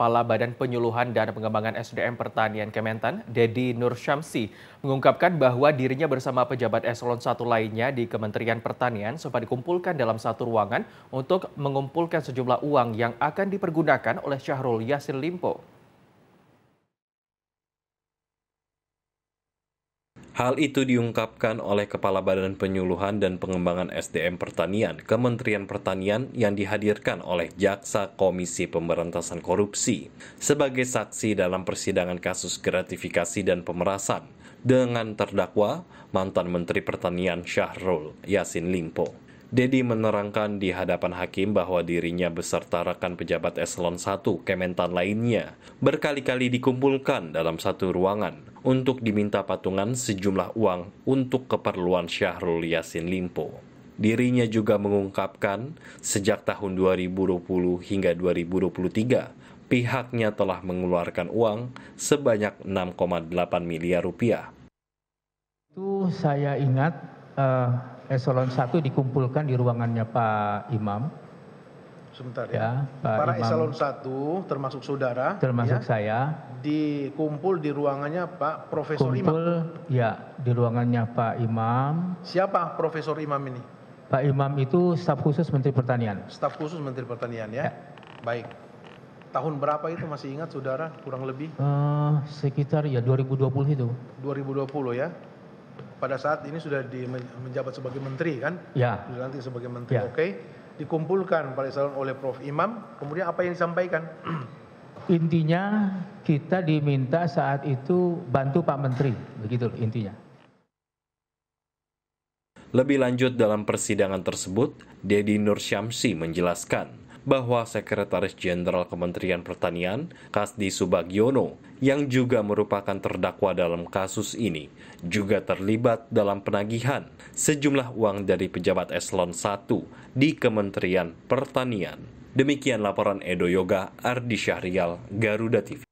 Kepala Badan Penyuluhan dan Pengembangan SDM Pertanian Kementan, Dedi Nur Syamsi, mengungkapkan bahwa dirinya bersama pejabat eselon satu lainnya di Kementerian Pertanian sempat dikumpulkan dalam satu ruangan untuk mengumpulkan sejumlah uang yang akan dipergunakan oleh Syahrul Yassin Limpo. Hal itu diungkapkan oleh Kepala Badan Penyuluhan dan Pengembangan SDM Pertanian, Kementerian Pertanian yang dihadirkan oleh Jaksa Komisi Pemberantasan Korupsi sebagai saksi dalam persidangan kasus gratifikasi dan pemerasan dengan terdakwa mantan Menteri Pertanian Syahrul Yasin Limpo. Dedi menerangkan di hadapan hakim bahwa dirinya beserta rekan pejabat eselon 1 Kementan lainnya berkali-kali dikumpulkan dalam satu ruangan untuk diminta patungan sejumlah uang untuk keperluan Syahrul Yasin Limpo. Dirinya juga mengungkapkan sejak tahun 2020 hingga 2023 pihaknya telah mengeluarkan uang sebanyak 6,8 miliar rupiah. Itu saya ingat uh eselon 1 dikumpulkan di ruangannya Pak Imam. Sebentar ya. ya Pak Para Imam, eselon 1 termasuk saudara. Termasuk ya, saya. Dikumpul di ruangannya Pak Profesor Kumpul, Imam. Kumpul ya di ruangannya Pak Imam. Siapa Profesor Imam ini? Pak Imam itu staf khusus Menteri Pertanian. Staf khusus Menteri Pertanian ya. ya. Baik. Tahun berapa itu masih ingat saudara kurang lebih? Uh, sekitar ya 2020 itu. 2020 ya pada saat ini sudah di, menjabat sebagai menteri kan? Ya. nanti sebagai menteri. Ya. Oke. Okay. Dikumpulkan pada saat oleh Prof Imam, kemudian apa yang disampaikan? intinya kita diminta saat itu bantu Pak Menteri, begitu intinya. Lebih lanjut dalam persidangan tersebut, Dedi Nur Syamsi menjelaskan bahwa Sekretaris Jenderal Kementerian Pertanian, Kasdi Subagiono, yang juga merupakan terdakwa dalam kasus ini, juga terlibat dalam penagihan sejumlah uang dari pejabat eselon 1 di Kementerian Pertanian. Demikian laporan Edo Yoga Ardi Syahrial, Garuda TV.